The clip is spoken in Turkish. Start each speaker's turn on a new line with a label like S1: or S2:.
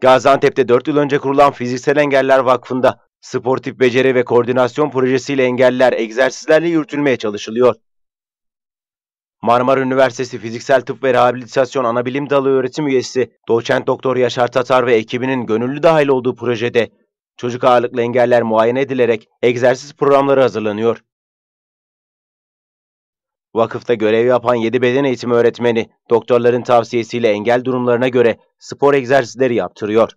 S1: Gaziantep'te 4 yıl önce kurulan Fiziksel Engeller Vakfı'nda sportif beceri ve koordinasyon projesiyle engeller egzersizlerle yürütülmeye çalışılıyor. Marmara Üniversitesi Fiziksel Tıp ve Rehabilitasyon Anabilim Dalı öğretim üyesi doçent doktor Yaşar Tatar ve ekibinin gönüllü dahil olduğu projede çocuk ağırlıklı engeller muayene edilerek egzersiz programları hazırlanıyor. Vakıfta görev yapan 7 beden eğitimi öğretmeni doktorların tavsiyesiyle engel durumlarına göre spor egzersizleri yaptırıyor.